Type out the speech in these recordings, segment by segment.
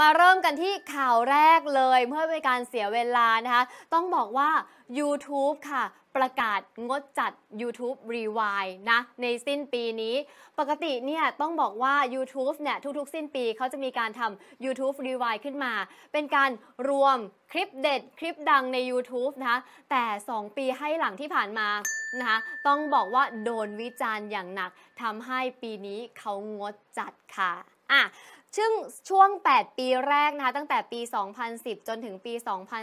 มาเริ่มกันที่ข่าวแรกเลยเพื่อเป็นการเสียเวลานะคะต้องบอกว่า YouTube ค่ะ ประกาศงดจัด YouTube Rewind นะ ในสิ้นปีนี้ ปกติเนี่ยต้องบอกว่า YouTube เนี่ยทุกๆ สิ้นปีเขาจะมีการทำ YouTube Rewind ขึ้นมา เป็นการรวมคลิปเด็ด คลิปดังใน YouTube นะแต่ 2 ปีให้หลังที่ผ่านมา นะะต้องบอกว่าโดนวิจารณ์อย่างหนักทำให้ปีนี้เขางดจัดค่ะ่ะซึ่งช่วง 8 ปีแรก นะคะ ตั้งแต่ปี 2010 จนถึงปี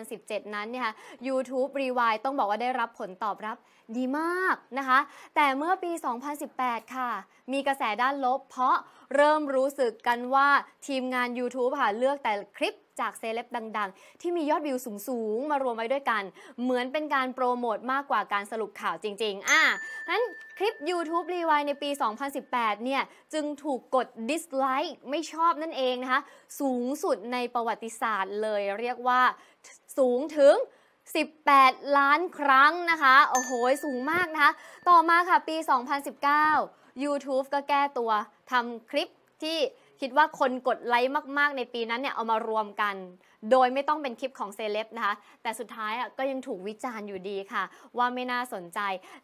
2017 นั้นเนี่ย YouTube Rewind ต้องบอกว่าได้รับผลตอบรับดีมากนะคะ แต่เมื่อปี 2018 ค่ะ มีกระแสด้านลบ เพราะเริ่มรู้สึกกันว่า ทีมงาน YouTube ค่ะเลือกแต่คลิปจากเซเลบดังๆ ที่มียอดวิวสูงๆ มารวมไว้ด้วยกัน เหมือนเป็นการโปรโมทมากกว่าการสรุปข่าวจริงๆอ่ะนั้นคลิป YouTube รีวายในปี 2018 เนี่ย จึงถูกกด dislike ไม่ชอบนั่นเองนะคะ สูงสุดในประวัติศาสตร์เลยเรียกว่าสูงถึง 18 ล้านครั้งนะคะ โอ้โห สูงมากนะคะ ต่อมาค่ะ ปี 2019 YouTube ก็แก้ตัวทำคลิปที่คิดว่าคนกดไลค์มากๆในปีนั้นเนี่ยเอามารวมกัน โดยไม่ต้องเป็นคลิปของเซเลบนะคะ แต่สุดท้ายอ่ะก็ยังถูกวิจารณ์อยู่ดีค่ะ ว่าไม่น่าสนใจ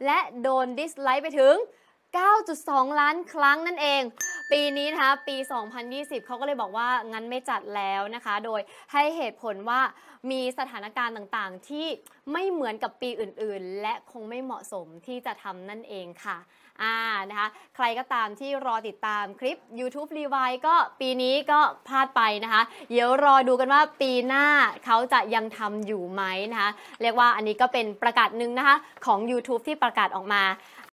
และโดนดิสไลค์ไปถึง 9.2 ล้านครั้งนั่นเองปีนี้นะคะปี 2020 เขาก็เลยบอกว่างั้นไม่จัดแล้วนะคะ โดยให้เหตุผลว่ามีสถานการณ์ต่างๆ ที่ไม่เหมือนกับปีอื่นๆ และคงไม่เหมาะสมที่จะทำนั่นเองค่ะอ่านะคะใครก็ตามที่รอติดตามคลิป YouTube r e v i ก็ปีนี้ก็พลาดไปนะคะ เดี๋ยวรอดูกันว่าปีหน้าเขาจะยังทำอยู่ไหมนะคะ เรียกว่าอันนี้ก็เป็นประกาศหนึ่งนะคะ ของ YouTube ที่ประกาศออกมา